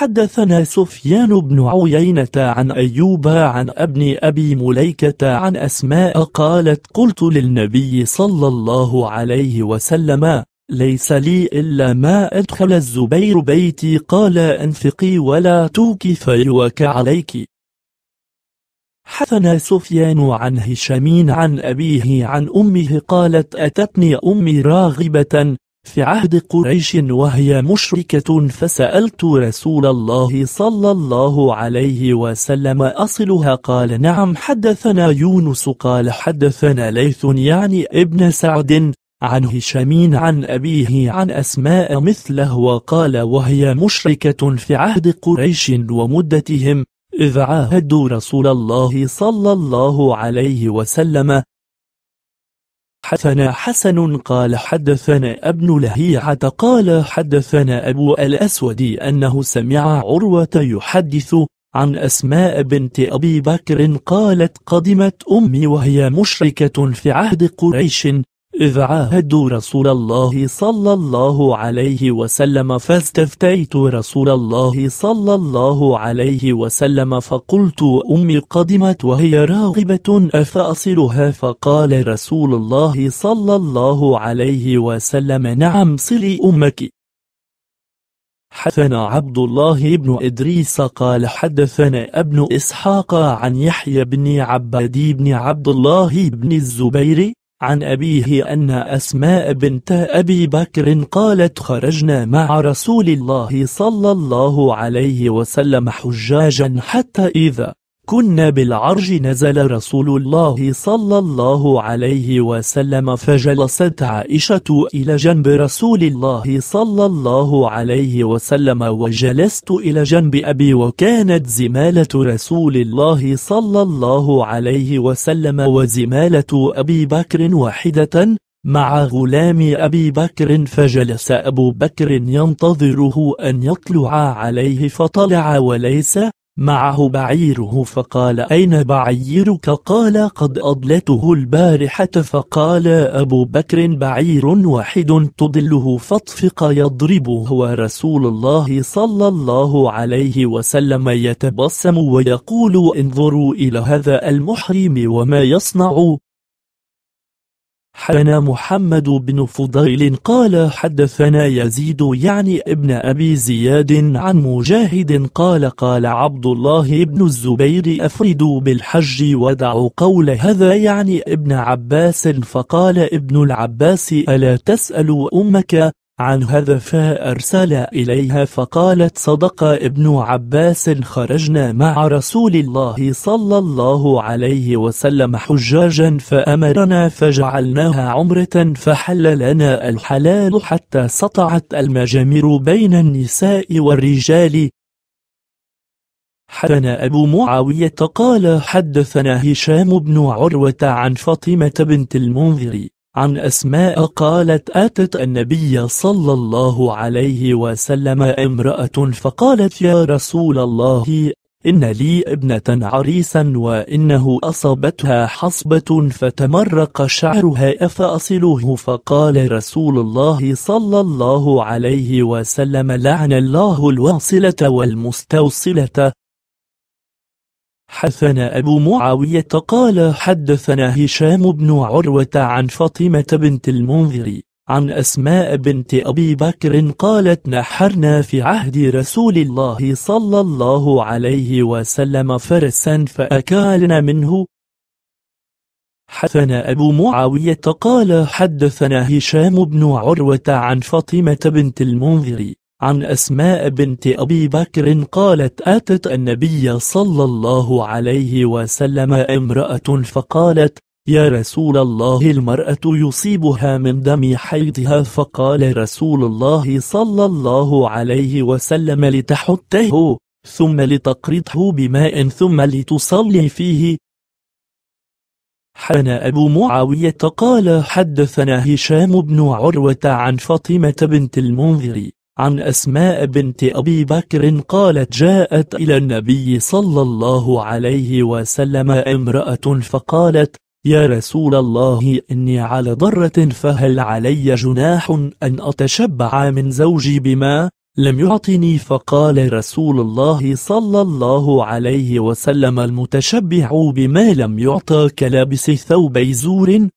حدثنا سفيان بن عيينة عن أيوب عن ابن أبي مليكة عن أسماء قالت قلت للنبي صلى الله عليه وسلم ليس لي إلا ما أدخل الزبير بيتي قال أنفقي ولا توكي فيوك عليك حثنا سفيان عن هشامين عن أبيه عن أمه قالت أتتني أمي راغبة في عهد قريش وهي مشركة فسألت رسول الله صلى الله عليه وسلم أصلها قال نعم حدثنا يونس قال حدثنا ليث يعني ابن سعد عن هشام عن أبيه عن أسماء مثله وقال وهي مشركة في عهد قريش ومدتهم إذ عاهدوا رسول الله صلى الله عليه وسلم حدثنا حسن قال حدثنا ابن لهيعة قال حدثنا أبو الأسود أنه سمع عروة يحدث عن أسماء بنت أبي بكر قالت قدمت أمي وهي مشركة في عهد قريش إذ عاهدوا رسول الله صلى الله عليه وسلم فاستفتيت رسول الله صلى الله عليه وسلم فقلت أمي قدمت وهي راغبة أفأصلها فقال رسول الله صلى الله عليه وسلم نعم صلي أمك حدثنا عبد الله بن إدريس قال حدثنا ابن إسحاق عن يحيى بن عبادي بن عبد الله بن الزبير عن أبيه أن أسماء بنت أبي بكر قالت خرجنا مع رسول الله صلى الله عليه وسلم حجاجا حتى إذا كنا بالعرج نزل رسول الله صلى الله عليه وسلم فجلست عائشة إلى جنب رسول الله صلى الله عليه وسلم وجلست إلى جنب أبي وكانت زمالة رسول الله صلى الله عليه وسلم وزمالة أبي بكر واحدة مع غلام أبي بكر فجلس أبو بكر ينتظره أن يطلع عليه فطلع وليس معه بعيره فقال أين بعيرك قال قد أضلته البارحة فقال أبو بكر بعير واحد تضله فاطفق يضربه ورسول الله صلى الله عليه وسلم يتبسم ويقول انظروا إلى هذا المحرم وما يصنع حدثنا محمد بن فضيل قال حدثنا يزيد يعني ابن أبي زياد عن مجاهد قال قال عبد الله بن الزبير أفردوا بالحج ودعوا قول هذا يعني ابن عباس فقال ابن العباس ألا تسأل أمك عن هذا فأرسل إليها فقالت صدق ابن عباس خرجنا مع رسول الله صلى الله عليه وسلم حجاجا فأمرنا فجعلناها عمرة فحل لنا الحلال حتى سطعت المجامر بين النساء والرجال حدثنا أبو معاوية قال حدثنا هشام بن عروة عن فاطمة بنت المنذر عن أسماء قالت أتت النبي صلى الله عليه وسلم امرأة فقالت يا رسول الله إن لي ابنة عريسا وإنه أصابتها حصبة فتمرق شعرها أفأصله فقال رسول الله صلى الله عليه وسلم لعن الله الواصلة والمستوصلة حثنا أبو معاوية قال حدثنا هشام بن عروة عن فاطمة بنت المنذر عن أسماء بنت أبي بكر قالت نحرنا في عهد رسول الله صلى الله عليه وسلم فرسا فأكالنا منه حثنا أبو معاوية قال حدثنا هشام بن عروة عن فاطمة بنت المنذر عن أسماء بنت أبي بكر قالت أتت النبي صلى الله عليه وسلم امرأة فقالت يا رسول الله المرأة يصيبها من دم حيضها فقال رسول الله صلى الله عليه وسلم لتحته ثم لتقرضه بماء ثم لتصلي فيه حان أبو معاوية قال حدثنا هشام بن عروة عن فاطمة بنت المنذر عن أسماء بنت أبي بكر قالت جاءت إلى النبي صلى الله عليه وسلم امرأة فقالت يا رسول الله إني على ضرة فهل علي جناح أن أتشبع من زوجي بما لم يعطني فقال رسول الله صلى الله عليه وسلم المتشبع بما لم يعطى كلابس ثوبي زور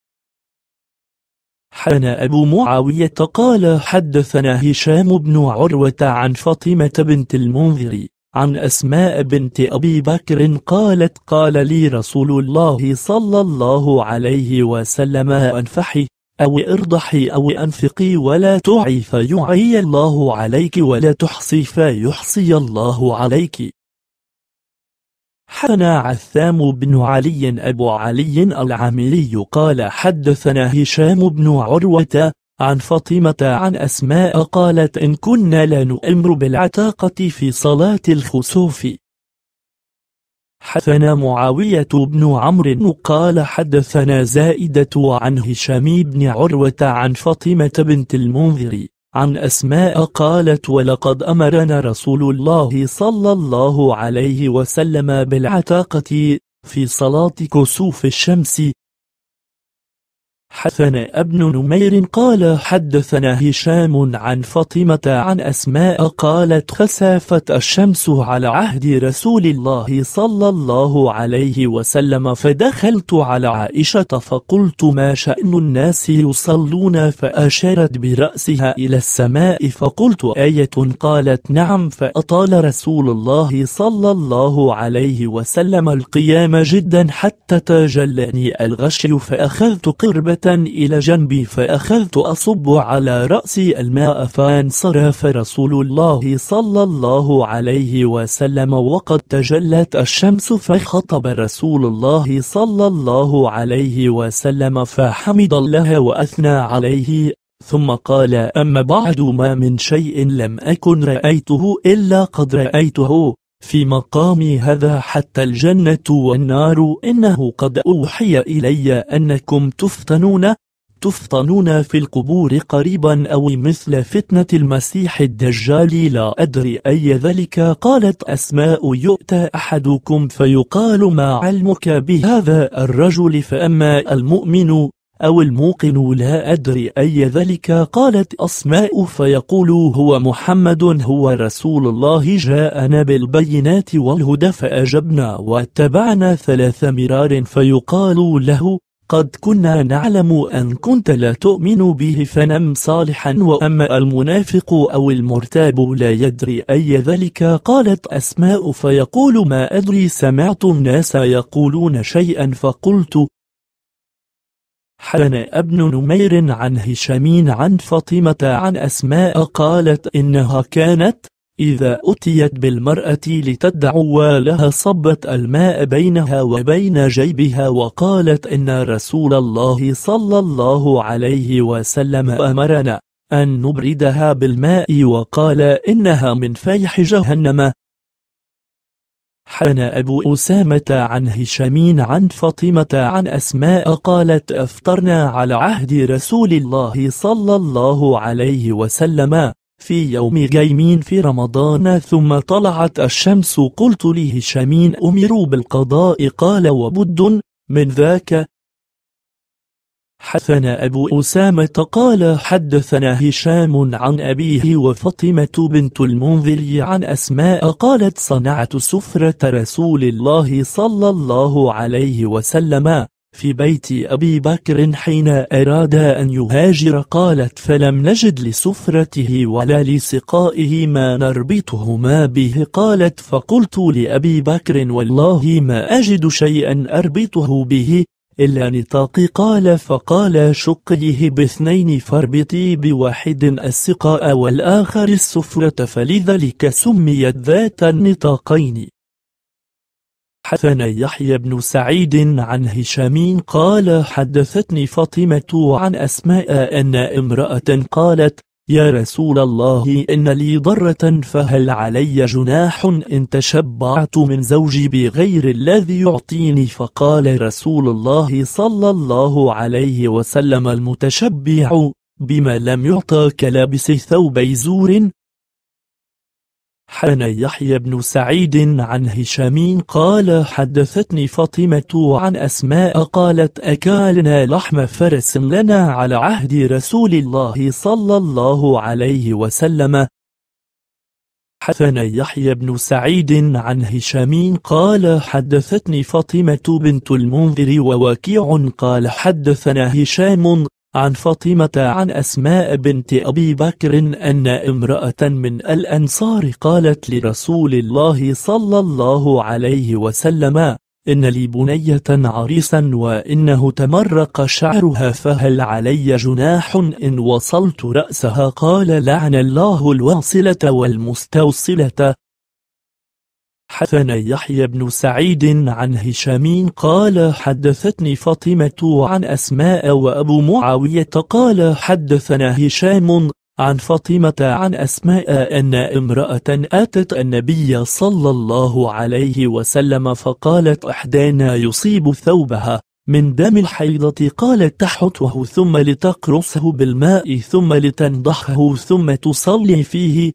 حدثنا أبو معاوية قال حدثنا هشام بن عروة عن فاطمة بنت المنذر عن أسماء بنت أبي بكر قالت قال لي رسول الله صلى الله عليه وسلم أنفحي أو ارضحي أو أنفقي ولا تعي فيعي الله عليك ولا تحصي فيحصي الله عليك حدثنا عثام بن علي أبو علي العاملي قال حدثنا هشام بن عروة عن فاطمة عن أسماء قالت إن كنا لا نؤمر بالعتاقة في صلاة الخسوف حدثنا معاوية بن عمرو قال حدثنا زائدة عن هشام بن عروة عن فاطمة بنت المنذر عن أسماء قالت ولقد أمرنا رسول الله صلى الله عليه وسلم بالعتاقة في صلاة كسوف الشمس حدثنا ابن نمير قال حدثنا هشام عن فاطمة عن أسماء قالت خسافت الشمس على عهد رسول الله صلى الله عليه وسلم فدخلت على عائشة فقلت ما شأن الناس يصلون فأشارت برأسها إلى السماء فقلت آية قالت نعم فأطال رسول الله صلى الله عليه وسلم القيام جدا حتى تجلاني الغشي فأخذت قربة إلى جنبي فأخذت أصب على رأسي الماء فانصرف رسول الله صلى الله عليه وسلم وقد تجلت الشمس فخطب رسول الله صلى الله عليه وسلم فحمد الله وأثنى عليه ثم قال أما بعد ما من شيء لم أكن رأيته إلا قد رأيته في مقام هذا حتى الجنة والنار إنه قد أوحي إلي أنكم تفتنون تفتنون في القبور قريبا أو مثل فتنة المسيح الدجال لا أدري أي ذلك قالت أسماء يؤتى أحدكم فيقال ما علمك بهذا الرجل فأما المؤمن أو الموقن لا أدري أي ذلك قالت أسماء فيقول هو محمد هو رسول الله جاءنا بالبينات والهدى فأجبنا واتبعنا ثلاث مرار فيقال له قد كنا نعلم أن كنت لا تؤمن به فنم صالحا وأما المنافق أو المرتاب لا يدري أي ذلك قالت أسماء فيقول ما أدري سمعت الناس يقولون شيئا فقلت حدثنا ابن نمير عن هشام عن فاطمة عن أسماء قالت إنها كانت إذا أتيت بالمرأة لتدعو لها صبت الماء بينها وبين جيبها وقالت إن رسول الله صلى الله عليه وسلم أمرنا أن نبردها بالماء وقال إنها من فيح جهنم حنى أبو أسامة عن هشام عن فاطمة عن أسماء قالت أفطرنا على عهد رسول الله صلى الله عليه وسلم في يوم جيمين في رمضان ثم طلعت الشمس قلت لهشام أمروا بالقضاء قال وبد من ذاك حدثنا أبو أسامة قال حدثنا هشام عن أبيه وفاطمة بنت المنذر عن أسماء قالت صنعت سفرة رسول الله صلى الله عليه وسلم في بيت أبي بكر حين أراد أن يهاجر قالت فلم نجد لسفرته ولا لسقائه ما نربطهما به قالت فقلت لأبي بكر والله ما أجد شيئا أربطه به إلا نطاق قال فقال شقيه باثنين فاربطي بواحد السقاء والآخر السفرة فلذلك سميت ذات النطاقين حثنا يحيى بن سعيد عن هشام قال حدثتني فاطمة عن أسماء أن امرأة قالت يا رسول الله إن لي ضرة فهل علي جناح إن تشبعت من زوجي بغير الذي يعطيني فقال رسول الله صلى الله عليه وسلم المتشبع بما لم يعطى كلابس ثوبي زور حان يحيى بن سعيد عن هشام قال حدثتني فاطمة عن أسماء قالت أكلنا لحم فرس لنا على عهد رسول الله صلى الله عليه وسلم حدثنا يحيى بن سعيد عن هشام قال حدثتني فاطمة بنت المنذر ووكيع قال حدثنا هشام عن فاطمة عن أسماء بنت أبي بكر أن امرأة من الأنصار قالت لرسول الله صلى الله عليه وسلم إن لي بنية عريسا وإنه تمرق شعرها فهل علي جناح إن وصلت رأسها قال لعن الله الواصلة والمستوصلة حدثنا يحيى بن سعيد عن هشام قال حدثتني فاطمة عن أسماء وأبو معاوية قال حدثنا هشام عن فاطمة عن أسماء أن امرأة أتت النبي صلى الله عليه وسلم فقالت إحدانا يصيب ثوبها من دم الحيضة قالت تحطه ثم لتقرصه بالماء ثم لتنضحه ثم تصلي فيه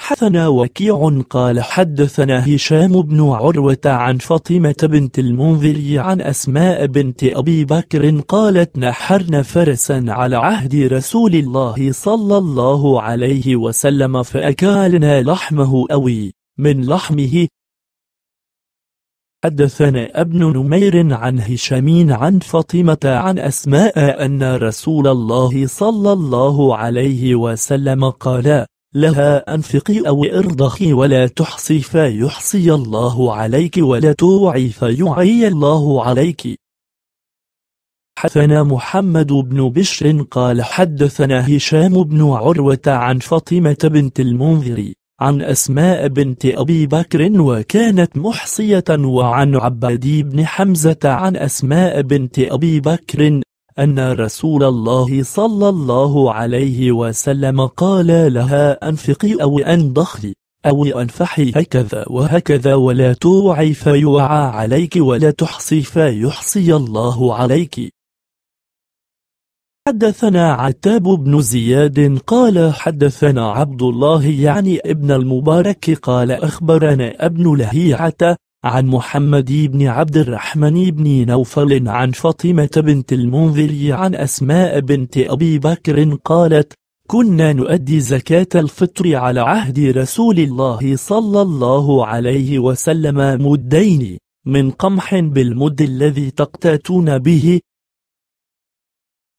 حدثنا وكيع قال حدثنا هشام بن عروة عن فاطمة بنت المنذر عن أسماء بنت أبي بكر قالت نحرنا فرسا على عهد رسول الله صلى الله عليه وسلم فأكالنا لحمه أوي من لحمه حدثنا ابن نمير عن هشام عن فاطمة عن أسماء أن رسول الله صلى الله عليه وسلم قال لها أنفقي أو ارضخي ولا تحصي فيحصي الله عليك ولا توعي فيعي الله عليك حدثنا محمد بن بشر قال حدثنا هشام بن عروة عن فاطمة بنت المنذر عن أسماء بنت أبي بكر وكانت محصية وعن عبادي بن حمزة عن أسماء بنت أبي بكر أن رسول الله صلى الله عليه وسلم قال لها أنفقي أو أنضخي أو أنفحي هكذا وهكذا ولا توعي فيوعى عليك ولا تحصي فيحصي الله عليك حدثنا عتاب بن زياد قال حدثنا عبد الله يعني ابن المبارك قال أخبرنا ابن لهيعة عن محمد بن عبد الرحمن بن نوفل عن فاطمة بنت المنذر عن أسماء بنت أبي بكر قالت كنا نؤدي زكاة الفطر على عهد رسول الله صلى الله عليه وسلم مدين من قمح بالمد الذي تقتاتون به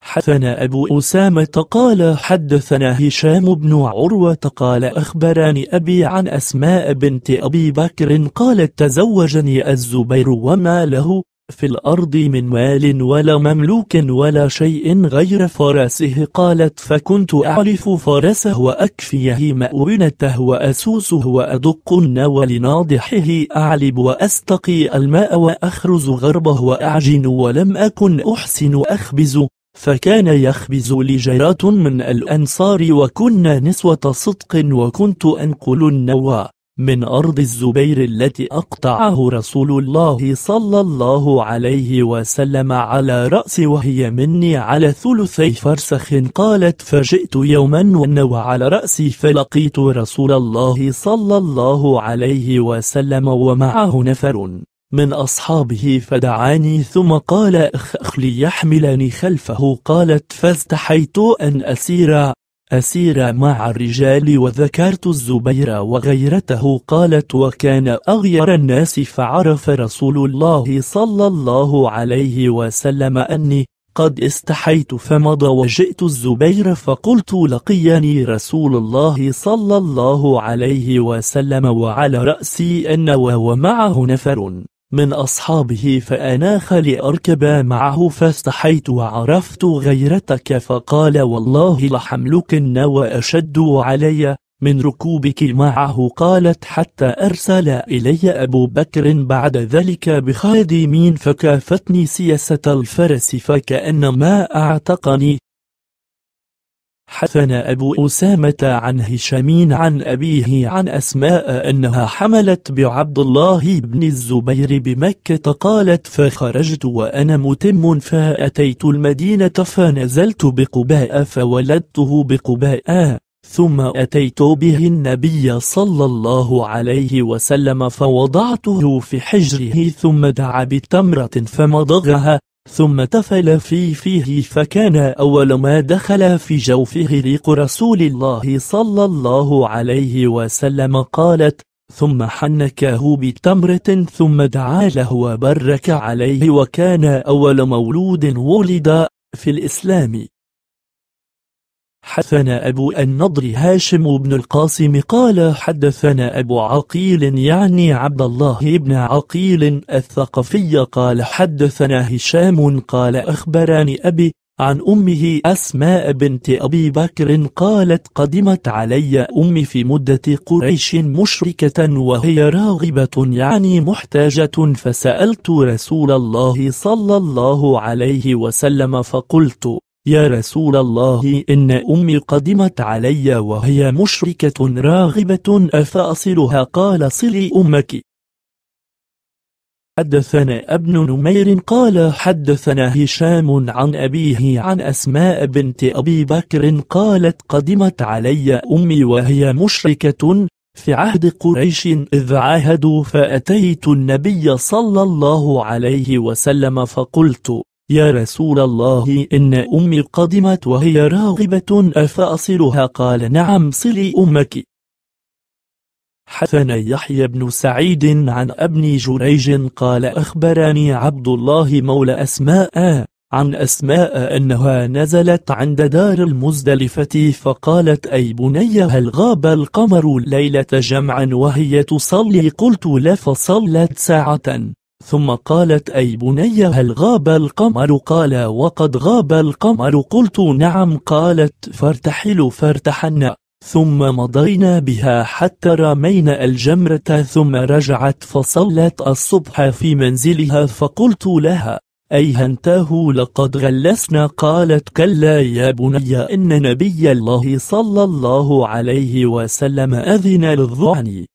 حدثنا أبو أسامة قال حدثنا هشام بن عروة قال أخبرني أبي عن أسماء بنت أبي بكر قالت تزوجني الزبير وما له في الأرض من مال ولا مملوك ولا شيء غير فرسه قالت فكنت أعرف فرسه وأكفيه مأونته وأسوسه وأدق ناضحه أعلب وأستقي الماء وأخرز غربه وأعجن ولم أكن أحسن أخبز فكان يخبز لجيرات من الأنصار وكنا نسوة صدق وكنت أنقل النوى من أرض الزبير التي أقطعه رسول الله صلى الله عليه وسلم على رأس وهي مني على ثلثي فرسخ قالت فجئت يوما والنوى على رأسي فلقيت رسول الله صلى الله عليه وسلم ومعه نفر من أصحابه فدعاني ثم قال أخ أخلي يحملني خلفه قالت فاستحيت أن أسير أسير مع الرجال وذكرت الزبير وغيرته قالت وكان أغير الناس فعرف رسول الله صلى الله عليه وسلم أني قد استحيت فمضى وجئت الزبير فقلت لقيني رسول الله صلى الله عليه وسلم وعلى رأسي أن ومعه نفر من أصحابه فأناخ لأركب معه فاستحيت وعرفت غيرتك فقال والله لحملكن وأشد علي من ركوبك معه قالت حتى أرسل إلي أبو بكر بعد ذلك بخادمين فكافتني سياسة الفرس فكأنما أعتقني حدثنا أبو أسامة عن هشامين عن أبيه عن أسماء أنها حملت بعبد الله بن الزبير بمكة قالت فخرجت وأنا متم فأتيت المدينة فنزلت بقباء فولدته بقباء ثم أتيت به النبي صلى الله عليه وسلم فوضعته في حجره ثم دعا بتمرة فمضغها ثم تفل في فيه فكان أول ما دخل في جوفه ريق رسول الله صلى الله عليه وسلم قالت ثم حنكه بتمرة ثم دعا له وبرك عليه وكان أول مولود ولد في الإسلام حدثنا أبو النضر هاشم بن القاسم قال حدثنا أبو عقيل يعني عبد الله بن عقيل الثقفي قال حدثنا هشام قال أخبرني أبي عن أمه أسماء بنت أبي بكر قالت قدمت علي أمي في مدة قريش مشركة وهي راغبة يعني محتاجة فسألت رسول الله صلى الله عليه وسلم فقلت يا رسول الله إن أمي قدمت علي وهي مشركة راغبة أفأصلها قال صلي أمك حدثنا ابن نمير قال حدثنا هشام عن أبيه عن أسماء بنت أبي بكر قالت قدمت علي أمي وهي مشركة في عهد قريش إذ عاهدوا فأتيت النبي صلى الله عليه وسلم فقلت يا رسول الله إن أمي قدمت وهي راغبة أفأصلها قال نعم صلي أمك حثنا يحيى بن سعيد عن ابن جريج قال أخبرني عبد الله مولى أسماء عن أسماء أنها نزلت عند دار المزدلفة فقالت أي بني هل غاب القمر ليلة جمعا وهي تصلي قلت لا فصلت ساعة ثم قالت أي بني هل غاب القمر قال وقد غاب القمر قلت نعم قالت فارتحل فارتحنا ثم مضينا بها حتى رمينا الجمرة ثم رجعت فصلت الصبح في منزلها فقلت لها أي هنته لقد غلسنا قالت كلا يا بني إن نبي الله صلى الله عليه وسلم أذن للظعن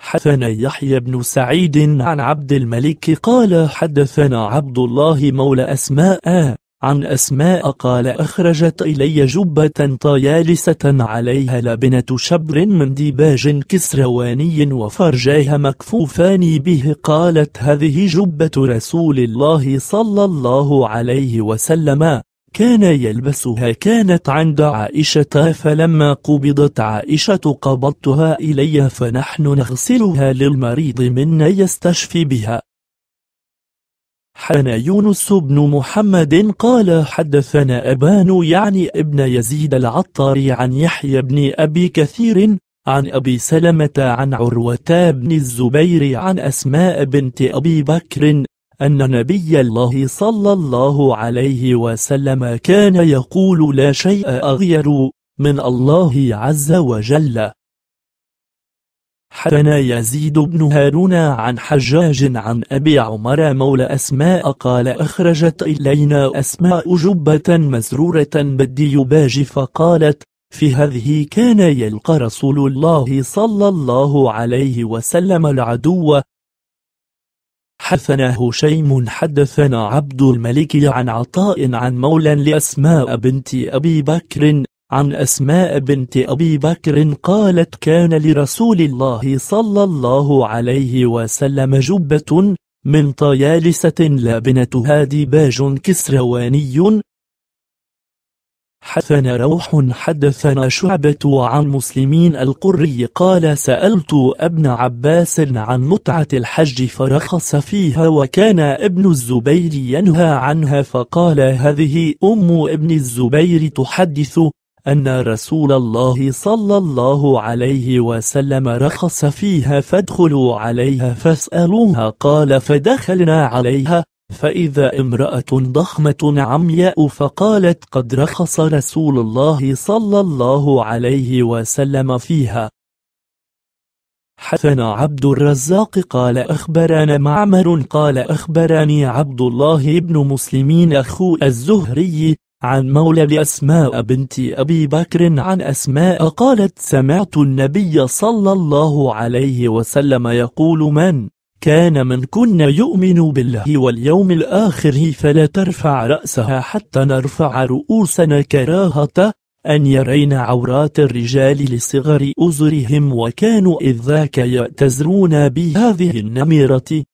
حدثنا يحيى بن سعيد عن عبد الملك قال حدثنا عبد الله مولى أسماء عن أسماء قال أخرجت إلي جبة طيالسة عليها لبنة شبر من ديباج كسرواني وفرجاها مكفوفان به قالت هذه جبة رسول الله صلى الله عليه وسلم كان يلبسها كانت عند عائشة فلما قبضت عائشة قبضتها إلي فنحن نغسلها للمريض منا يستشفي بها حنا يونس بن محمد قال حدثنا أبان يعني ابن يزيد العطار عن يحيى بن أبي كثير عن أبي سلمة عن عروة بن الزبير عن أسماء بنت أبي بكر أن نبي الله صلى الله عليه وسلم كان يقول لا شيء أغير من الله عز وجل حدنا يزيد بن هارون عن حجاج عن أبي عمر مولى أسماء قال أخرجت إلينا أسماء جبة مزرورة بالديباج فقالت في هذه كان يلقى رسول الله صلى الله عليه وسلم العدو حدثنا هشيم حدثنا عبد الملك عن عطاء عن مولى لأسماء بنت أبي بكر عن أسماء بنت أبي بكر قالت كان لرسول الله صلى الله عليه وسلم جبة من طيالسة لابنتها ديباج كسرواني حدثنا روح حدثنا شعبة عن مسلمين القري قال سألت ابن عباس عن متعة الحج فرخص فيها وكان ابن الزبير ينهى عنها فقال هذه أم ابن الزبير تحدث أن رسول الله صلى الله عليه وسلم رخص فيها فادخلوا عليها فاسألوها قال فدخلنا عليها فإذا امرأة ضخمة عمياء فقالت قد رخص رسول الله صلى الله عليه وسلم فيها حثنا عبد الرزاق قال أخبرنا معمر قال أخبرني عبد الله بن مسلمين أخو الزهري عن مولى لأسماء بنت أبي بكر عن أسماء قالت سمعت النبي صلى الله عليه وسلم يقول من كان من كنا يؤمن بالله واليوم الآخر فلا ترفع رأسها حتى نرفع رؤوسنا كراهة أن يرين عورات الرجال لصغر أزرهم وكانوا إذ ذاك يأتزرون بهذه النميرة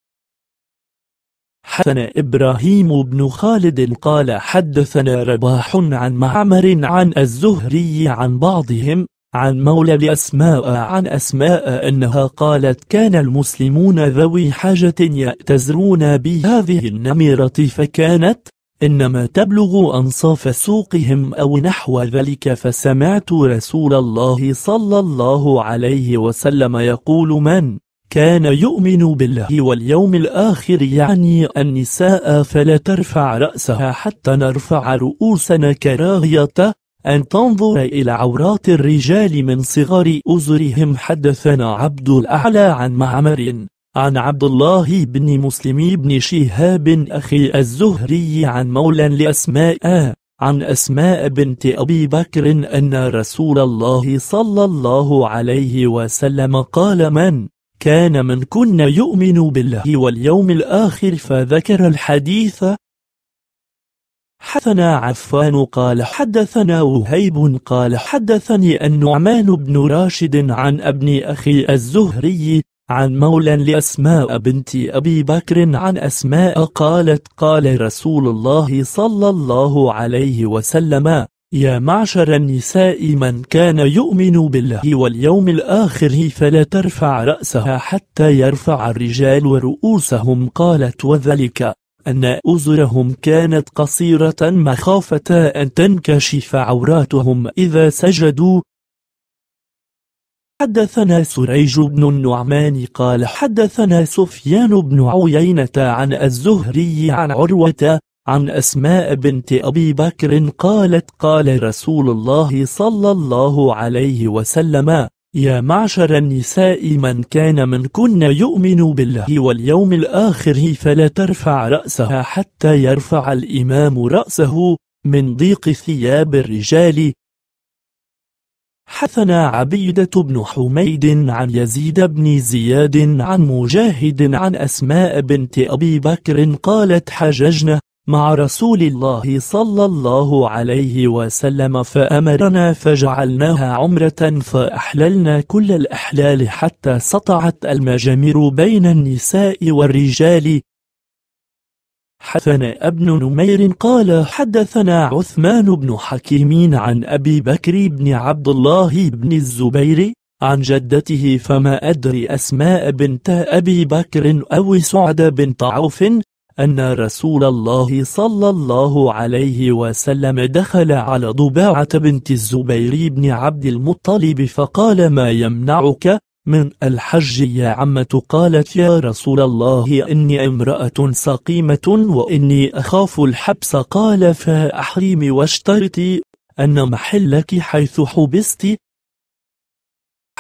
حسن إبراهيم بن خالد قال حدثنا رباح عن معمر عن الزهري عن بعضهم عن مولى لأسماء عن أسماء أنها قالت كان المسلمون ذوي حاجة يأتزرون بهذه النمرة فكانت إنما تبلغ أنصاف سوقهم أو نحو ذلك فسمعت رسول الله صلى الله عليه وسلم يقول من كان يؤمن بالله واليوم الآخر يعني النساء فلا ترفع رأسها حتى نرفع رؤوسنا كراهية أن تنظر إلى عورات الرجال من صغر أزرهم حدثنا عبد الأعلى عن معمر عن عبد الله بن مسلم بن شهاب أخي الزهري عن مولى لأسماء عن أسماء بنت أبي بكر أن رسول الله صلى الله عليه وسلم قال من كان من كن يؤمن بالله واليوم الآخر فذكر الحديث حدثنا عفان قال حدثنا وهيب قال حدثني النعمان بن راشد عن ابن أخي الزهري عن مولى لأسماء بنت أبي بكر عن أسماء قالت قال رسول الله صلى الله عليه وسلم يا معشر النساء من كان يؤمن بالله واليوم الآخر فلا ترفع رأسها حتى يرفع الرجال رؤوسهم قالت وذلك أن أزرهم كانت قصيرة مخافة أن تنكشف عوراتهم إذا سجدوا حدثنا سريج بن النعمان قال حدثنا سفيان بن عيينة عن الزهري عن عروة عن أسماء بنت أبي بكر قالت قال رسول الله صلى الله عليه وسلم يا معشر النساء من كان منكن يؤمن بالله واليوم الآخر فلا ترفع رأسها حتى يرفع الإمام رأسه من ضيق ثياب الرجال حثنا عبيدة بن حميد عن يزيد بن زياد عن مجاهد عن أسماء بنت أبي بكر قالت حججنا مع رسول الله صلى الله عليه وسلم فأمرنا فجعلناها عمرة فأحللنا كل الأحلال حتى سطعت المجامر بين النساء والرجال حدثنا ابن نمير قال حدثنا عثمان بن حكيم عن أبي بكر بن عبد الله بن الزبير عن جدته فما أدري أسماء بنت أبي بكر أو سعد بنت عوف أن رسول الله صلى الله عليه وسلم دخل على ضباعة بنت الزبير بن عبد المطلب فقال ما يمنعك من الحج يا عمة قالت يا رسول الله إني امرأة سقيمة وإني أخاف الحبس قال فأحرمي واشترطي أن محلك حيث حبست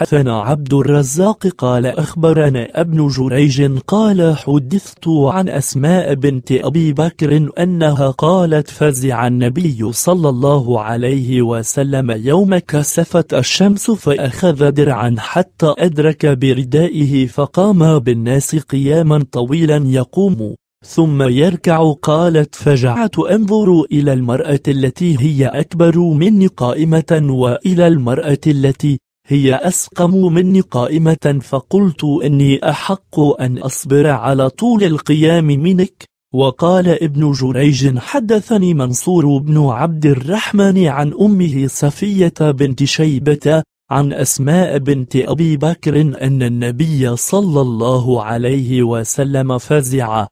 حدثنا عبد الرزاق قال أخبرنا ابن جريج قال حدثت عن أسماء بنت أبي بكر أنها قالت فزع النبي صلى الله عليه وسلم يوم كسفت الشمس فأخذ درعا حتى أدرك بردائه فقام بالناس قياما طويلا يقوم ثم يركع قالت فجعت أنظر إلى المرأة التي هي أكبر مني قائمة وإلى المرأة التي هي أسقم مني قائمة فقلت إني أحق أن أصبر على طول القيام منك وقال ابن جريج حدثني منصور بن عبد الرحمن عن أمه صفية بنت شيبة عن أسماء بنت أبي بكر أن النبي صلى الله عليه وسلم فزع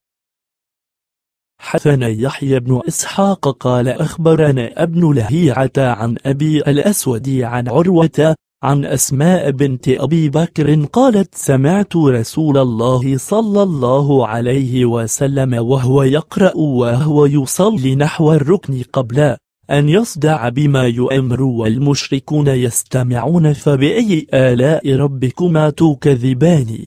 حدثنا يحيى بن إسحاق قال أخبرنا ابن لهيعة عن أبي الأسود عن عروة عن أسماء بنت أبي بكر قالت سمعت رسول الله صلى الله عليه وسلم وهو يقرأ وهو يصلي نحو الركن قبل أن يصدع بما يؤمر والمشركون يستمعون فبأي آلاء ربكما تكذبان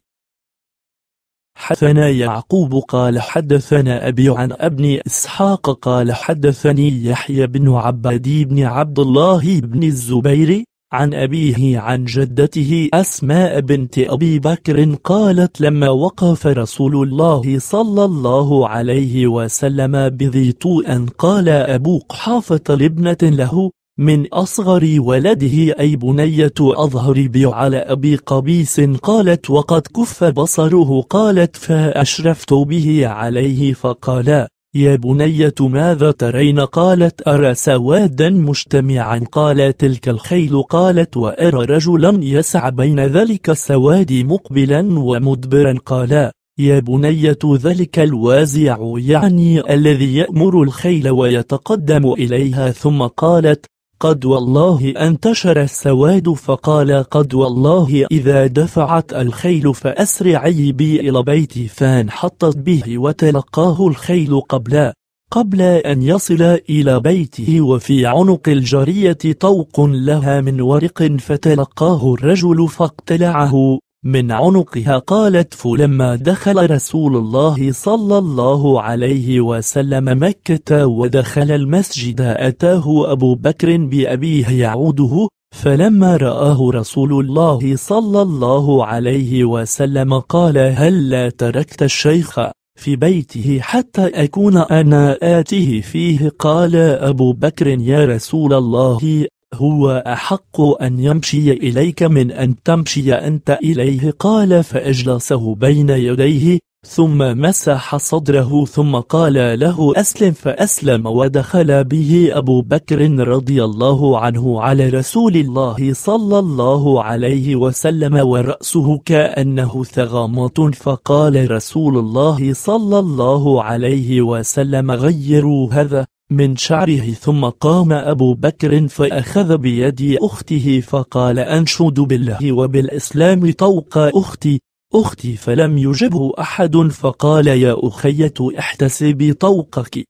حدثنا يعقوب قال حدثنا أبي عن ابن إسحاق قال حدثني يحيى بن عبدي بن عبد الله بن الزبير عن أبيه عن جدته أسماء بنت أبي بكر قالت لما وقف رسول الله صلى الله عليه وسلم بذي طوء قال أبو قحافة لابنة له من أصغر ولده أي بنية أظهر بي على أبي قبيس قالت وقد كف بصره قالت فأشرفت به عليه فقال يا بنية ماذا ترين قالت أرى سوادا مجتمعا قال تلك الخيل قالت وأرى رجلا يسعى بين ذلك السواد مقبلا ومدبرا قال يا بنية ذلك الوازع يعني الذي يأمر الخيل ويتقدم إليها ثم قالت قد والله انتشر السواد فقال قد والله إذا دفعت الخيل فأسرعي بي إلى بيتي فانحطت به وتلقاه الخيل قبل قبل أن يصل إلى بيته وفي عنق الجرية طوق لها من ورق فتلقاه الرجل فاقتلعه من عنقها قالت فلما دخل رسول الله صلى الله عليه وسلم مكة ودخل المسجد أتاه أبو بكر بأبيه يعوده فلما رآه رسول الله صلى الله عليه وسلم قال هل لا تركت الشيخ في بيته حتى أكون أنا آتيه فيه قال أبو بكر يا رسول الله هو أحق أن يمشي إليك من أن تمشي أنت إليه قال فأجلسه بين يديه ثم مسح صدره ثم قال له أسلم فأسلم ودخل به أبو بكر رضي الله عنه على رسول الله صلى الله عليه وسلم ورأسه كأنه ثغامات فقال رسول الله صلى الله عليه وسلم غيروا هذا من شعره ثم قام أبو بكر فأخذ بيد أخته فقال أنشد بالله وبالإسلام طوق أختي أختي فلم يجبه أحد فقال يا أخية احتسبي طوقك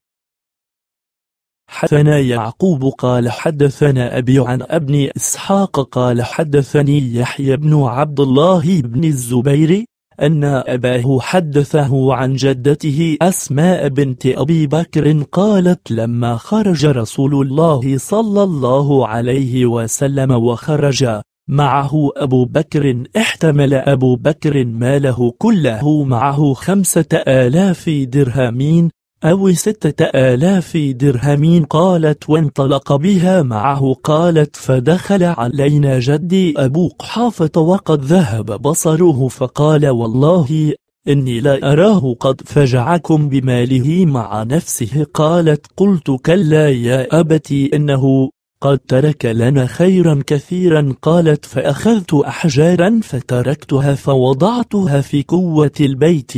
حدثنا يعقوب قال حدثنا أبي عن ابن إسحاق قال حدثني يحيى بن عبد الله بن الزبير أن أباه حدثه عن جدته أسماء بنت أبي بكر قالت لما خرج رسول الله صلى الله عليه وسلم وخرج معه أبو بكر احتمل أبو بكر ماله كله معه خمسة آلاف درهمين أو ستة آلاف درهمين قالت وانطلق بها معه قالت فدخل علينا جدي أبو قحافة وقد ذهب بصره فقال والله إني لا أراه قد فجعكم بماله مع نفسه قالت قلت كلا يا أبتي إنه قد ترك لنا خيرا كثيرا قالت فأخذت أحجارا فتركتها فوضعتها في كوة البيت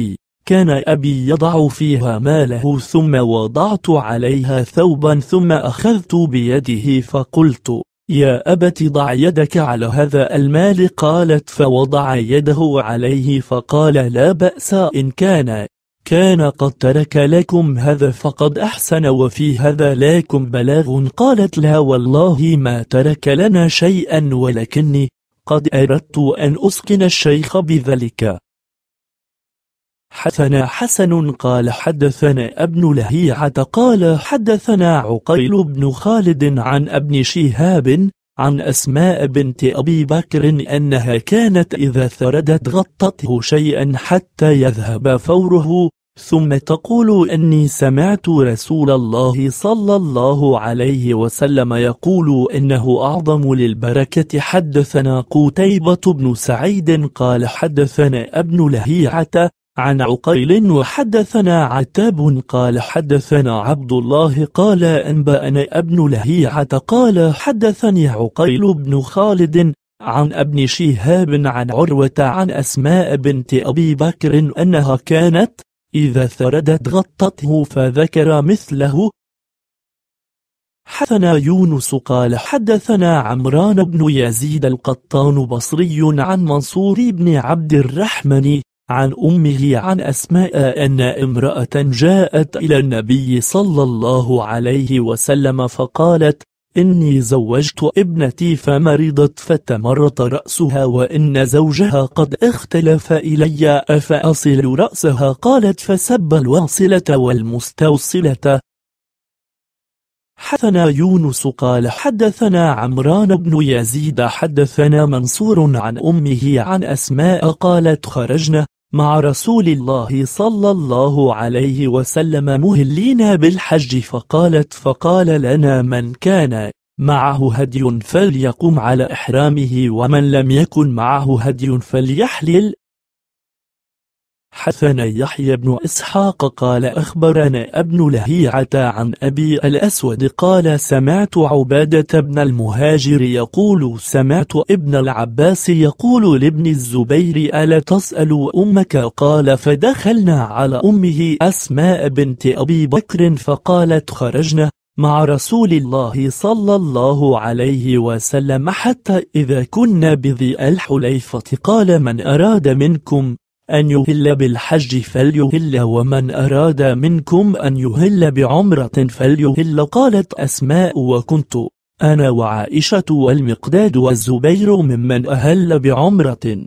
كان أبي يضع فيها ماله ثم وضعت عليها ثوبا ثم أخذت بيده فقلت يا أبت ضع يدك على هذا المال قالت فوضع يده عليه فقال لا بأس إن كان كان قد ترك لكم هذا فقد أحسن وفي هذا لكم بلاغ قالت لها والله ما ترك لنا شيئا ولكني قد أردت أن أسكن الشيخ بذلك حدثنا حسن قال حدثنا ابن لهيعة قال حدثنا عقيل بن خالد عن ابن شهاب عن أسماء بنت أبي بكر أنها كانت إذا ثردت غطته شيئا حتى يذهب فوره ثم تقول أني سمعت رسول الله صلى الله عليه وسلم يقول إنه أعظم للبركة حدثنا قتيبة بن سعيد قال حدثنا ابن لهيعة عن عقيل وحدثنا عتاب قال حدثنا عبد الله قال أنبأنا ابن لهيعة قال حدثني عقيل بن خالد عن ابن شهاب عن عروة عن أسماء بنت أبي بكر أنها كانت إذا ثردت غطته فذكر مثله حدثنا يونس قال حدثنا عمران بن يزيد القطان بصري عن منصور بن عبد الرحمن عن أمه عن أسماء أن امرأة جاءت إلى النبي صلى الله عليه وسلم فقالت إني زوجت ابنتي فمرضت فتمرط رأسها وإن زوجها قد اختلف إلي أفأصل رأسها قالت فسب الواصلة والمستوصلة حدثنا يونس قال حدثنا عمران بن يزيد حدثنا منصور عن أمه عن أسماء قالت خرجنا مع رسول الله صلى الله عليه وسلم مهلين بالحج فقالت فقال لنا من كان معه هدي فليقم على إحرامه ومن لم يكن معه هدي فليحلل حسن يحيى بن إسحاق قال أخبرنا ابن لهيعة عن أبي الأسود قال سمعت عبادة بن المهاجر يقول سمعت ابن العباس يقول لابن الزبير ألا تسأل أمك قال فدخلنا على أمه أسماء بنت أبي بكر فقالت خرجنا مع رسول الله صلى الله عليه وسلم حتى إذا كنا بذي الحليفة قال من أراد منكم أن يهل بالحج فليهل ومن أراد منكم أن يهل بعمرة فليهل قالت أسماء وكنت أنا وعائشة والمقداد والزبير ممن أهل بعمرة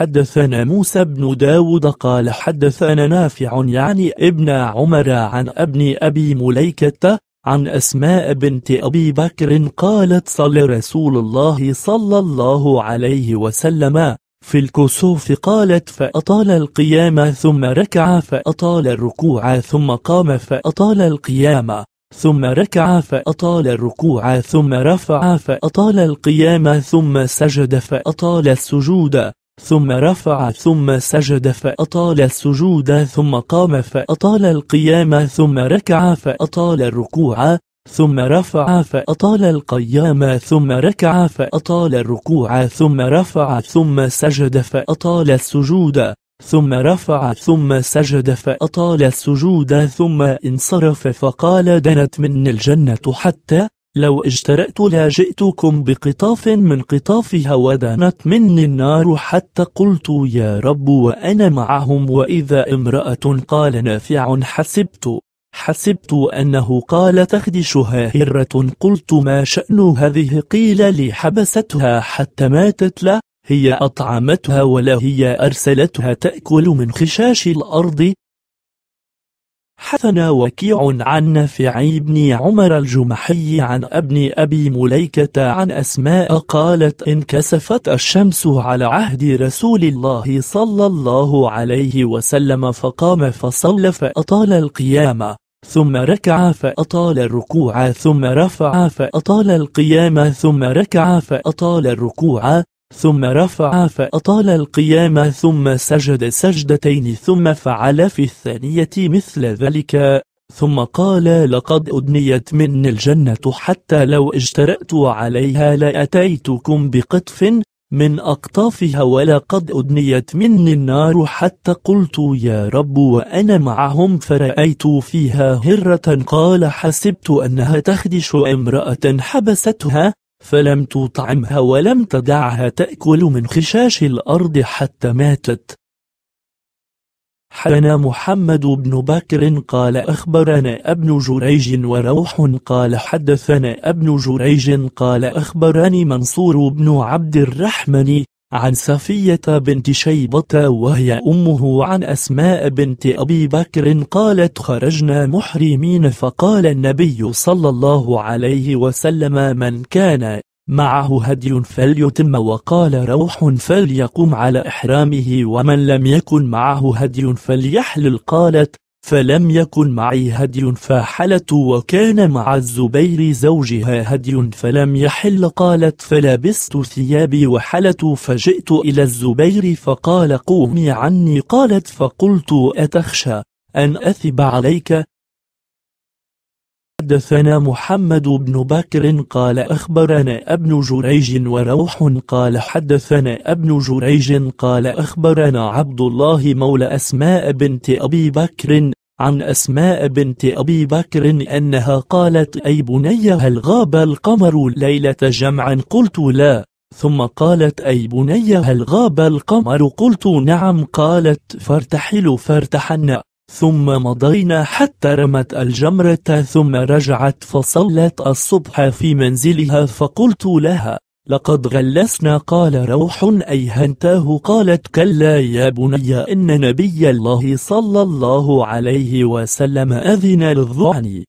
حدثنا موسى بن داود قال حدثنا نافع يعني ابن عمر عن ابن أبي مليكة عن أسماء بنت أبي بكر قالت صلى رسول الله صلى الله عليه وسلم في الكسوف قالت فأطال القيام ثم ركع فأطال الركوع ثم قام فأطال القيام ثم ركع فأطال الركوع ثم رفع فأطال القيام ثم سجد فأطال السجود ثم رفع ثم سجد فأطال السجود ثم قام فأطال القيام ثم ركع فأطال الركوع ثم رفع فأطال القيام ثم ركع فأطال الركوع ثم رفع ثم سجد فأطال السجود ثم رفع ثم سجد فأطال السجود ثم انصرف فقال دنت من الجنة حتى لو اجترأت لاجئتكم بقطاف من قطافها ودنت مني النار حتى قلت يا رب وأنا معهم وإذا امرأة قال نافع حسبت حسبت أنه قال تخدشها هرة قلت ما شأن هذه قيل لي حبستها حتى ماتت لا هي أطعمتها ولا هي أرسلتها تأكل من خشاش الأرض حثنا وكيع عن نافع بن عمر الجمحي عن ابن أبي مليكة عن أسماء قالت انكسفت الشمس على عهد رسول الله صلى الله عليه وسلم فقام فصلى فأطال القيامة ثم ركع فأطال الركوع ثم رفع فأطال القيامة ثم ركع فأطال الركوع ثم رفع فأطال القيام ثم سجد سجدتين ثم فعل في الثانية مثل ذلك ثم قال لقد أدنيت مني الجنة حتى لو اجترأت عليها لأتيتكم بقطف من أقطافها ولقد أدنيت مني النار حتى قلت يا رب وأنا معهم فرأيت فيها هرة قال حسبت أنها تخدش امرأة حبستها فلم تطعمها ولم تدعها تأكل من خشاش الأرض حتى ماتت حنا محمد بن بكر قال أخبرنا ابن جريج وروح قال حدثنا ابن جريج قال أخبرني منصور بن عبد الرحمن عن صفية بنت شيبة وهي أمه عن أسماء بنت أبي بكر قالت خرجنا محرمين فقال النبي صلى الله عليه وسلم من كان معه هدي فليتم وقال روح فليقم على إحرامه ومن لم يكن معه هدي فليحلل قالت فلم يكن معي هدي فحلت وكان مع الزبير زوجها هدي فلم يحل قالت فلبست ثيابي وحلت فجئت إلى الزبير فقال قومي عني قالت فقلت أتخشى أن أثب عليك حدثنا محمد بن بكر قال أخبرنا ابن جريج وروح قال حدثنا ابن جريج قال أخبرنا عبد الله مولى أسماء بنت أبي بكر عن أسماء بنت أبي بكر أنها قالت أي بني هل غاب القمر ليلة جمع قلت لا ثم قالت أي بني هل غاب القمر قلت نعم قالت فارتحل فارتحن ثم مضينا حتى رمت الجمرة ثم رجعت فصلت الصبح في منزلها فقلت لها لقد غلسنا قال روح أيهنتاه قالت كلا يا بني إن نبي الله صلى الله عليه وسلم أذن للظعن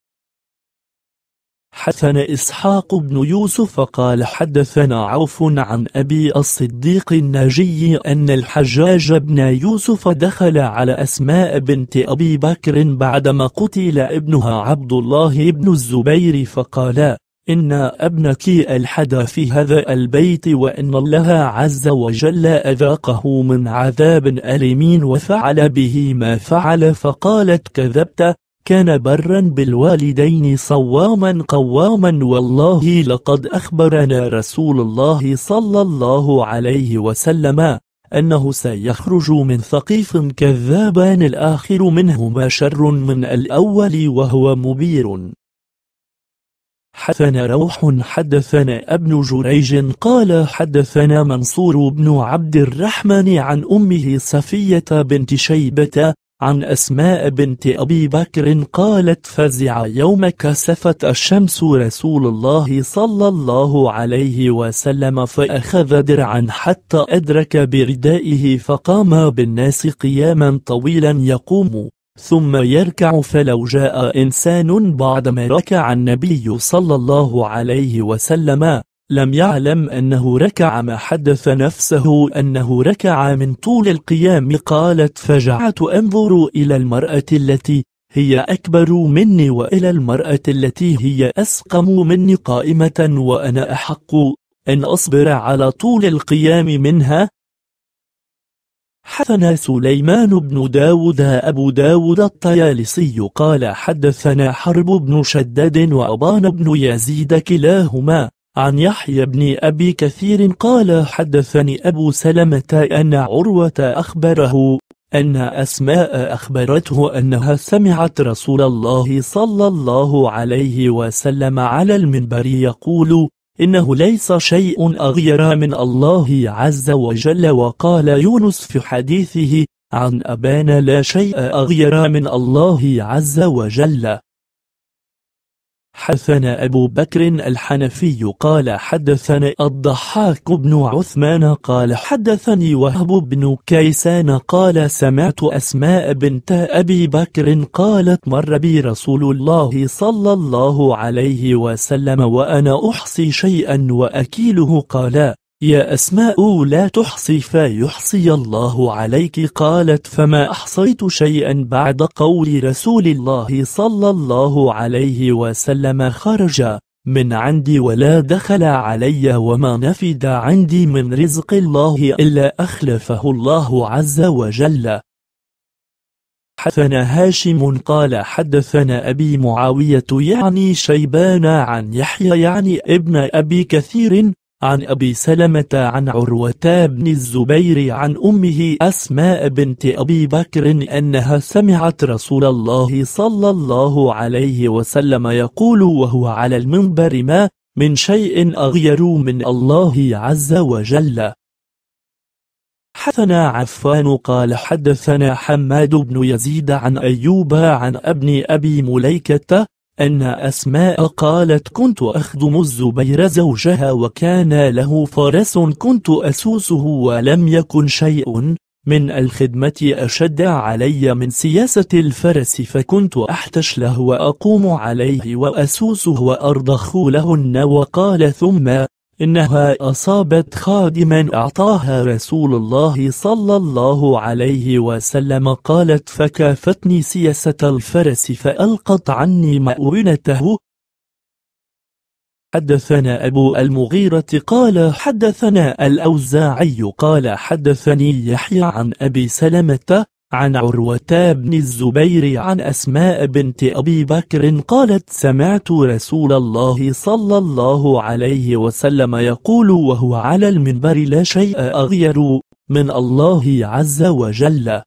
حدثنا إسحاق بن يوسف قال حدثنا عوف عن أبي الصديق الناجي أن الحجاج بن يوسف دخل على أسماء بنت أبي بكر بعدما قتل ابنها عبد الله بن الزبير فقال إن ابنك ألحد في هذا البيت وإن الله عز وجل أذاقه من عذاب أليم وفعل به ما فعل فقالت كذبت كان برا بالوالدين صواما قواما والله لقد أخبرنا رسول الله صلى الله عليه وسلم أنه سيخرج من ثقيف كذابان الآخر منهما شر من الأول وهو مبير حدثنا روح حدثنا ابن جريج قال حدثنا منصور بن عبد الرحمن عن أمه صفية بنت شيبة عن أسماء بنت أبي بكر قالت فزع يوم كسفت الشمس رسول الله صلى الله عليه وسلم فأخذ درعا حتى أدرك بردائه فقام بالناس قياما طويلا يقوم ثم يركع فلو جاء إنسان بعدما ركع النبي صلى الله عليه وسلم لم يعلم أنه ركع ما حدث نفسه أنه ركع من طول القيام قالت فجعت أنظر إلى المرأة التي هي أكبر مني وإلى المرأة التي هي أسقم مني قائمة وأنا أحق أن أصبر على طول القيام منها حدثنا سليمان بن داود أبو داود الطيالسي قال حدثنا حرب بن شداد وأبان بن يزيد كلاهما عن يحيى بن أبي كثير قال حدثني أبو سلمة أن عروة أخبره أن أسماء أخبرته أنها سمعت رسول الله صلى الله عليه وسلم على المنبر يقول إنه ليس شيء أغير من الله عز وجل وقال يونس في حديثه عن أبانا لا شيء أغير من الله عز وجل حدثنا أبو بكر الحنفي قال حدثنا الضحاك بن عثمان قال حدثني وهب بن كيسان قال سمعت أسماء بنت أبي بكر قالت مر بي رسول الله صلى الله عليه وسلم وأنا أحصي شيئا وأكيله قال يا أسماء لا تحصي فيحصي الله عليك قالت فما أحصيت شيئا بعد قول رسول الله صلى الله عليه وسلم خرج من عندي ولا دخل علي وما نفد عندي من رزق الله إلا أخلفه الله عز وجل حدثنا هاشم قال حدثنا أبي معاوية يعني شيبان عن يحيى يعني ابن أبي كثير عن أبي سلمة عن عروة بن الزبير عن أمه أسماء بنت أبي بكر أنها سمعت رسول الله صلى الله عليه وسلم يقول وهو على المنبر ما من شيء أغير من الله عز وجل حدثنا عفان قال حدثنا حماد بن يزيد عن أيوب عن ابن أبي مليكة أن أسماء قالت كنت أخدم الزبير زوجها وكان له فرس كنت أسوسه ولم يكن شيء من الخدمة أشد علي من سياسة الفرس فكنت أحتش له وأقوم عليه وأسوسه وأرضخ لهن وقال ثم إنها أصابت خادما أعطاها رسول الله صلى الله عليه وسلم قالت فكافتني سياسة الفرس فألقت عني مؤونته حدثنا أبو المغيرة قال حدثنا الأوزاعي قال حدثني يحيى عن أبي سلمة عن عروة بن الزبير عن أسماء بنت أبي بكر قالت سمعت رسول الله صلى الله عليه وسلم يقول وهو على المنبر لا شيء أغير من الله عز وجل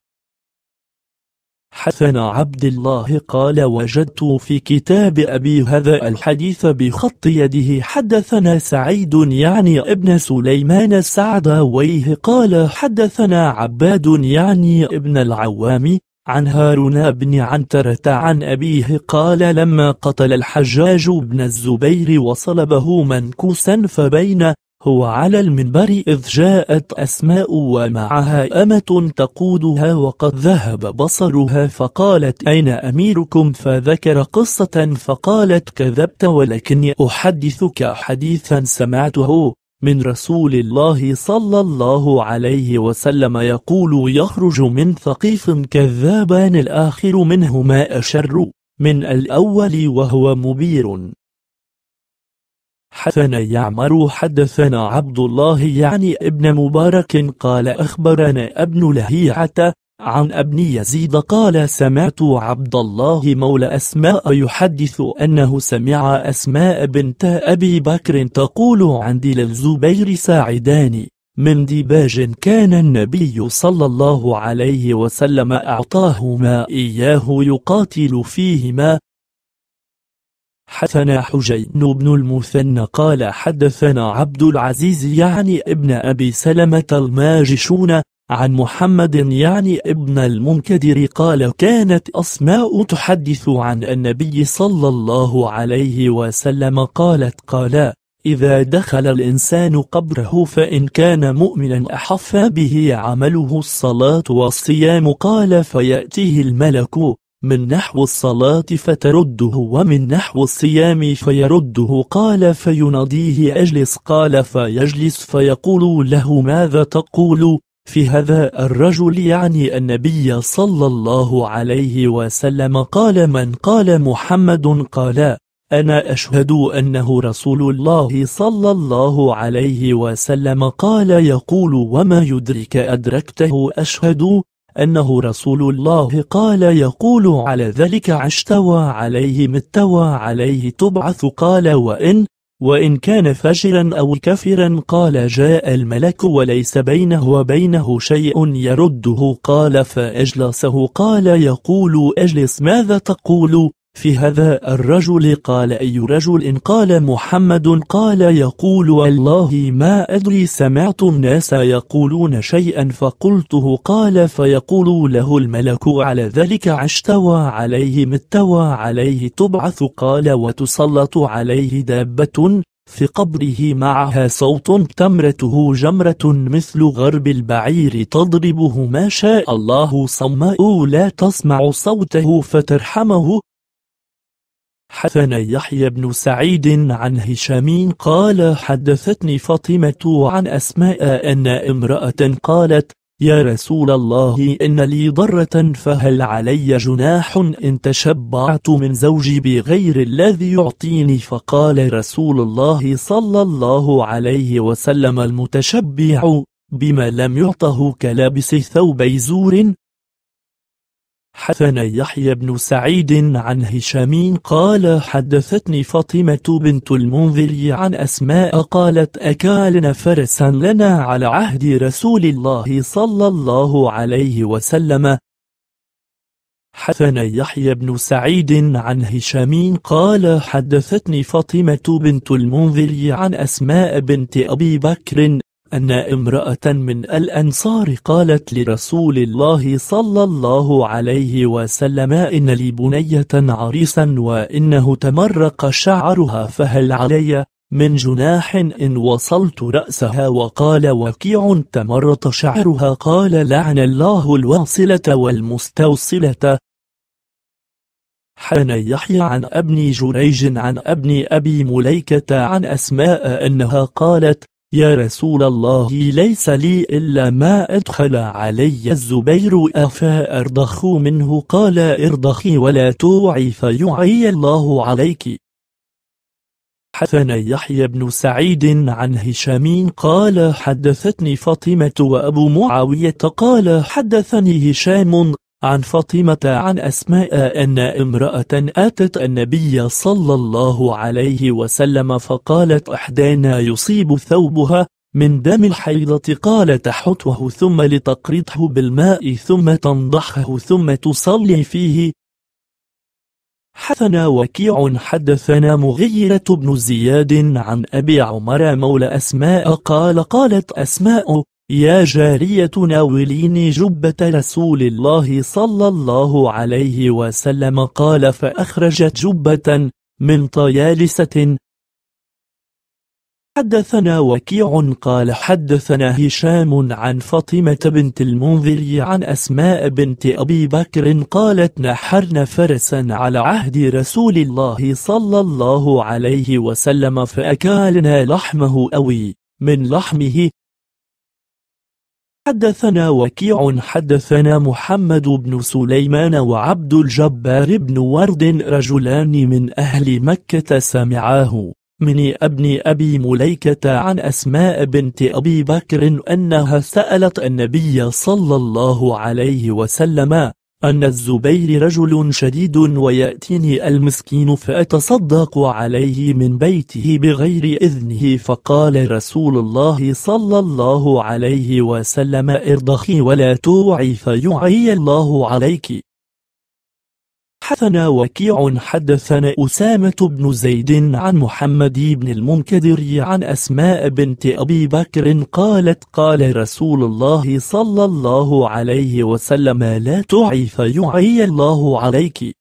حسن عبد الله قال وجدت في كتاب أبي هذا الحديث بخط يده حدثنا سعيد يعني ابن سليمان ويه قال حدثنا عباد يعني ابن العوام عن هارون بن عنترة عن أبيه قال لما قتل الحجاج بن الزبير وصلبه منكوسا فبين هو على المنبر إذ جاءت أسماء ومعها أمة تقودها وقد ذهب بصرها فقالت أين أميركم فذكر قصة فقالت كذبت ولكني أحدثك حديثا سمعته من رسول الله صلى الله عليه وسلم يقول يخرج من ثقيف كذابان الآخر منهما أشر من الأول وهو مبير حدثنا يعمر حدثنا عبد الله يعني ابن مبارك قال أخبرنا ابن لهيعة عن ابن يزيد قال سمعت عبد الله مولى أسماء يحدث أنه سمع أسماء بنت أبي بكر تقول عندي للزبير ساعدان من ديباج كان النبي صلى الله عليه وسلم أعطاهما إياه يقاتل فيهما حدثنا حجين بن المثنى قال حدثنا عبد العزيز يعني ابن أبي سلمة الماجشون عن محمد يعني ابن المنكدر قال كانت أسماء تحدث عن النبي صلى الله عليه وسلم قالت قال إذا دخل الإنسان قبره فإن كان مؤمنا أحف به عمله الصلاة والصيام قال فيأتيه الملك من نحو الصلاة فترده ومن نحو الصيام فيرده قال فيناديه أجلس قال فيجلس فيقول له ماذا تقول في هذا الرجل يعني النبي صلى الله عليه وسلم قال من قال محمد قال أنا أشهد أنه رسول الله صلى الله عليه وسلم قال يقول وما يدرك أدركته أشهد أنه رسول الله قال يقول على ذلك عشت وعليه مت وعليه تبعث قال وإن وإن كان فاجرا أو كافرا قال جاء الملك وليس بينه وبينه شيء يرده قال فأجلسه قال يقول أجلس ماذا تقول في هذا الرجل قال أي رجل قال محمد قال يقول والله ما أدري سمعت الناس يقولون شيئا فقلته قال فيقول له الملك على ذلك عشت وعليه مت وعليه تبعث قال وتسلط عليه دابة في قبره معها صوت تمرته جمرة مثل غرب البعير تضربه ما شاء الله صماء لا تسمع صوته فترحمه حدثنا يحيى بن سعيد عن هشام قال حدثتني فاطمة عن أسماء أن امرأة قالت يا رسول الله إن لي ضرة فهل علي جناح إن تشبعت من زوجي بغير الذي يعطيني فقال رسول الله صلى الله عليه وسلم المتشبع بما لم يعطه كلابس ثوبي زور حدثنا يحيى بن سعيد عن هشام قال حدثتني فاطمة بنت المنذر عن أسماء قالت أكالنا فرسا لنا على عهد رسول الله صلى الله عليه وسلم حدثنا يحيى بن سعيد عن هشام قال حدثتني فاطمة بنت المنذر عن أسماء بنت أبي بكر أن امرأة من الأنصار قالت لرسول الله صلى الله عليه وسلم إن لي بنية عريسا وإنه تمرق شعرها فهل علي من جناح إن وصلت رأسها وقال وكيع تمرط شعرها قال لعن الله الواصلة والمستوصلة حان يحيى عن ابن جريج عن ابن أبي مليكة عن أسماء أنها قالت يا رسول الله ليس لي إلا ما أدخل علي الزبير أفا أرضخ منه قال ارضخي ولا توعي فيعي الله عليك حدثنا يحيى بن سعيد عن هشام قال حدثتني فاطمة وأبو معاوية قال حدثني هشام عن فاطمة عن أسماء أن امرأة أتت النبي صلى الله عليه وسلم فقالت إحدانا يصيب ثوبها من دم الحيضة قال تحطه ثم لتقرضه بالماء ثم تنضحه ثم تصلي فيه حثنا وكيع حدثنا مغيرة بن زياد عن أبي عمر مولى أسماء قال قالت أسماء يا جارية ناوليني جبة رسول الله صلى الله عليه وسلم قال فأخرجت جبة من طيالسة حدثنا وكيع قال حدثنا هشام عن فاطمة بنت المنذر عن أسماء بنت أبي بكر قالت نحرن فرسا على عهد رسول الله صلى الله عليه وسلم فأكالنا لحمه أوي من لحمه حدثنا وكيع حدثنا محمد بن سليمان وعبد الجبار بن ورد رجلان من أهل مكة سمعاه من ابن أبي مليكة عن أسماء بنت أبي بكر أنها سألت النبي صلى الله عليه وسلم أن الزبير رجل شديد ويأتيني المسكين فأتصدق عليه من بيته بغير إذنه فقال رسول الله صلى الله عليه وسلم ارضخي ولا توعي فيعي الله عليك حدثنا وكيع حدثنا أسامة بن زيد عن محمد بن المنكدر عن أسماء بنت أبي بكر قالت قال رسول الله صلى الله عليه وسلم لا تعي فيعي الله عليك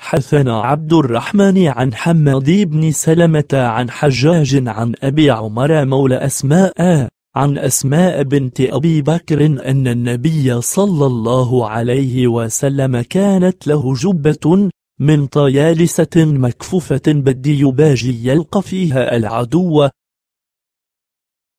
حثنا عبد الرحمن عن حمد بن سلمة عن حجاج عن أبي عمر مولى أسماء عن أسماء بنت أبي بكر أن النبي صلى الله عليه وسلم كانت له جبة من طيالسة مكفوفة بالديباج يلقى فيها العدو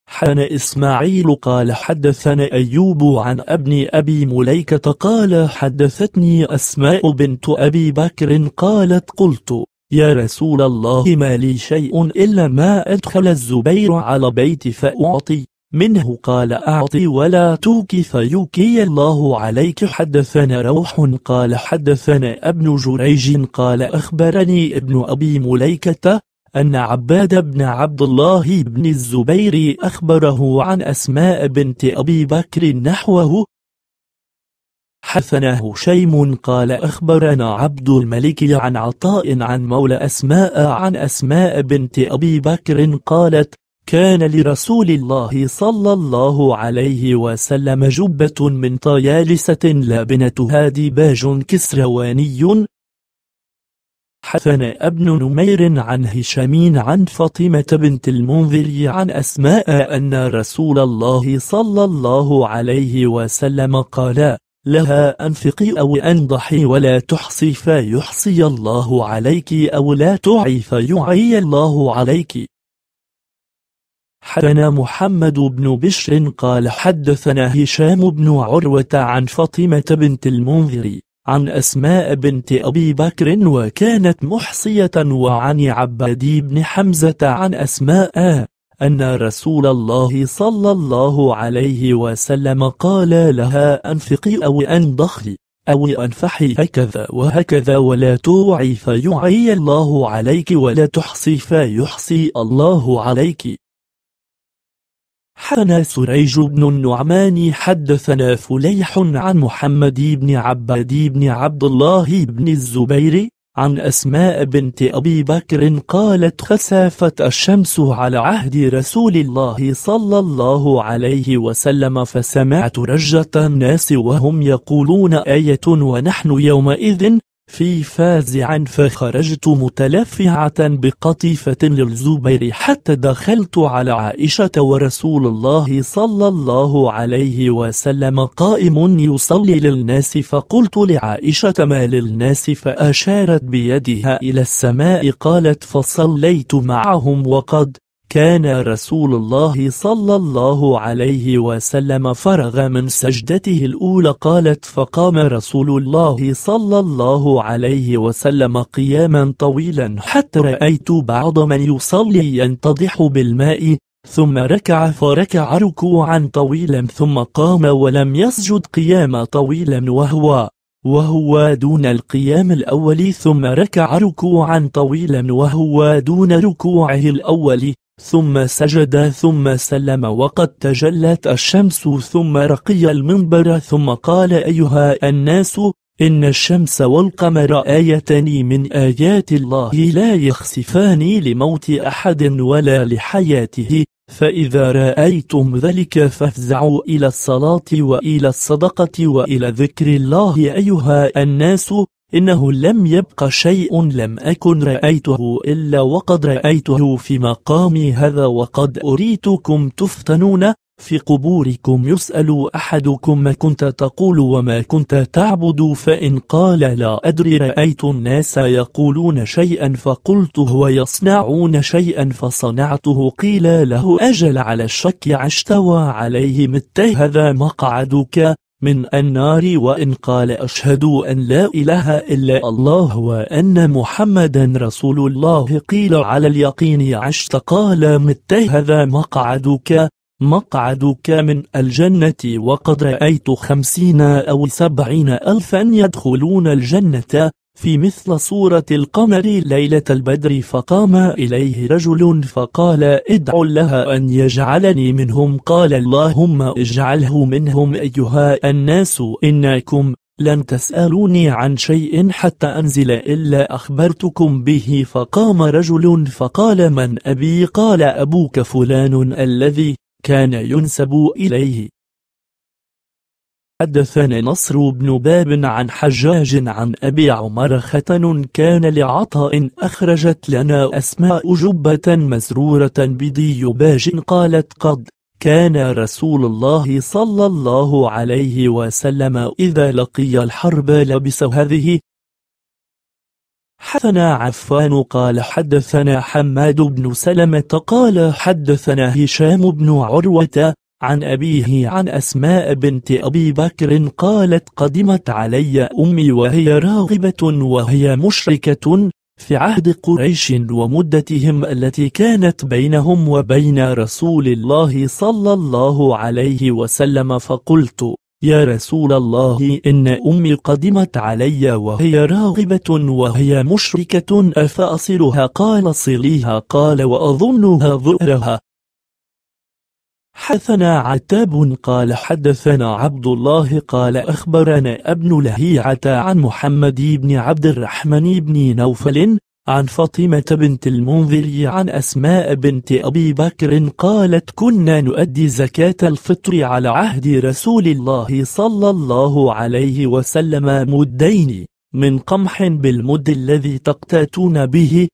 حان إسماعيل قال حدثنا أيوب عن ابن أبي مليكة قال حدثتني أسماء بنت أبي بكر قالت قلت يا رسول الله ما لي شيء إلا ما أدخل الزبير على بيتي فأعطي منه قال أعطي ولا توكي فيوكي الله عليك حدثنا روح قال حدثنا ابن جريج قال أخبرني ابن أبي مليكة أن عباد بن عبد الله بن الزبير أخبره عن أسماء بنت أبي بكر نحوه حثنا هشيم قال أخبرنا عبد الملك عن عطاء عن مولى أسماء عن أسماء بنت أبي بكر قالت كان لرسول الله صلى الله عليه وسلم جبة من طيالسة لابنتها ديباج كسرواني حثنا ابن نمير عن هشام عن فاطمة بنت المنذر عن أسماء أن رسول الله صلى الله عليه وسلم قال لها أنفقي أو أنضحي ولا تحصي فيحصي الله عليك أو لا تعي فيعي الله عليك حدثنا محمد بن بشر قال حدثنا هشام بن عروة عن فاطمة بنت المنذر عن أسماء بنت أبي بكر وكانت محصية وعن عبادي بن حمزة عن أسماء أن رسول الله صلى الله عليه وسلم قال لها أنفقي أو أنضخي أو أنفحي هكذا وهكذا ولا توعي فيعي الله عليك ولا تحصي فيحصي الله عليك حدثنا سريج بن النعمان حدثنا فليح عن محمد بن عباد بن عبد الله بن الزبير عن أسماء بنت أبي بكر قالت خسافت الشمس على عهد رسول الله صلى الله عليه وسلم فسمعت رجة الناس وهم يقولون آية ونحن يومئذ في فازع فخرجت متلفعة بقطيفة للزبير حتى دخلت على عائشة ورسول الله صلى الله عليه وسلم قائم يصلي للناس فقلت لعائشة ما للناس فأشارت بيدها إلى السماء قالت فصليت معهم وقد كان رسول الله صلى الله عليه وسلم فرغ من سجدته الأولى قالت فقام رسول الله صلى الله عليه وسلم قياما طويلا حتى رأيت بعض من يصلي ينتضح بالماء ثم ركع فركع ركوعا طويلا ثم قام ولم يسجد قياما طويلا وهو وهو دون القيام الأول ثم ركع ركوعا طويلا وهو دون ركوعه الأول ثم سجد ثم سلم وقد تجلت الشمس ثم رقي المنبر ثم قال أيها الناس إن الشمس والقمر آيتان من آيات الله لا يخسفان لموت أحد ولا لحياته فإذا رأيتم ذلك فافزعوا إلى الصلاة وإلى الصدقة وإلى ذكر الله أيها الناس إنه لم يبق شيء لم أكن رأيته إلا وقد رأيته في مقامي هذا وقد أريتكم تفتنون في قبوركم يسأل أحدكم ما كنت تقول وما كنت تعبد فإن قال لا أدري رأيت الناس يقولون شيئا فقلته ويصنعون شيئا فصنعته قيل له أجل على الشك عشت وعليه مت هذا مقعدك من النار وإن قال أشهد أن لا إله إلا الله وأن محمدا رسول الله قيل على اليقين عشت قال مت هذا مقعدك مقعدك من الجنة وقد رأيت خمسين أو سبعين ألفا يدخلون الجنة في مثل صورة القمر ليلة البدر فقام إليه رجل فقال ادع لها أن يجعلني منهم قال اللهم اجعله منهم أيها الناس إنكم لن تسألوني عن شيء حتى أنزل إلا أخبرتكم به فقام رجل فقال من أبي قال أبوك فلان الذي كان ينسب إليه حدثنا نصر بن باب عن حجاج عن أبي عمر ختن كان لعطاء أخرجت لنا أسماء جبة مزرورة بديباج قالت قد كان رسول الله صلى الله عليه وسلم إذا لقي الحرب لبس هذه حدثنا عفان قال حدثنا حماد بن سلمة قال حدثنا هشام بن عروة عن أبيه عن أسماء بنت أبي بكر قالت قدمت علي أمي وهي راغبة وهي مشركة في عهد قريش ومدتهم التي كانت بينهم وبين رسول الله صلى الله عليه وسلم فقلت يا رسول الله إن أمي قدمت علي وهي راغبة وهي مشركة أفأصلها قال صليها قال وأظنها ظهرها حدثنا عتاب قال حدثنا عبد الله قال أخبرنا ابن لهيعة عن محمد بن عبد الرحمن بن نوفل عن فاطمة بنت المنذر عن أسماء بنت أبي بكر قالت كنا نؤدي زكاة الفطر على عهد رسول الله صلى الله عليه وسلم مدين من قمح بالمد الذي تقتاتون به